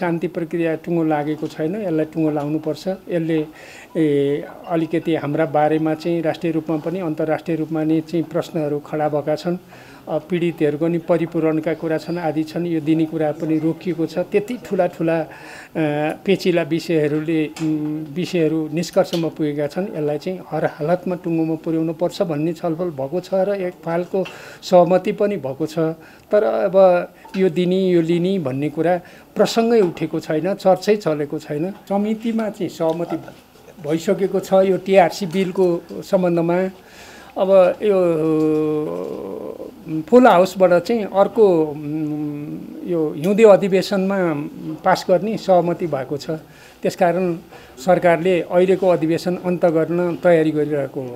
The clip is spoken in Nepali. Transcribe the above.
शान्ति प्रक्रिया टुङ्गो लागेको छैन यसलाई टुङ्गो लाउनुपर्छ यसले अलिकति हाम्रा बारेमा चाहिँ राष्ट्रिय रूपमा पनि अन्तर्राष्ट्रिय रूपमा नै चाहिँ प्रश्नहरू खडा भएका छन् पीडितहरूको नि परिपूरणका कुरा छन् आदि छन् यो दिने कुरा पनि रोकिएको छ त्यति ठुला ठुला पेचिला विषयहरूले विषयहरू निष्कर्षमा पुगेका छन् यसलाई चाहिँ हर हालतमा टुङ्गोमा पुर्याउनु पर्छ भन्ने छलफल भएको छ र एक फालको सहमति पनि भएको छ तर अब यो दिने यो लिने भन्ने कुरा प्रसङ्गै उठेको छैन चर्चै चलेको छैन समितिमा चाहिँ सहमति भइसकेको छ यो टिआरसी बिलको सम्बन्धमा अब यो फुल हाउसबाट चाहिँ अर्को यो हिउँदे अधिवेशनमा पास गर्ने सहमति भएको छ त्यसकारण सरकारले अहिलेको अधिवेशन अन्त गर्न तयारी गरिरहेको हो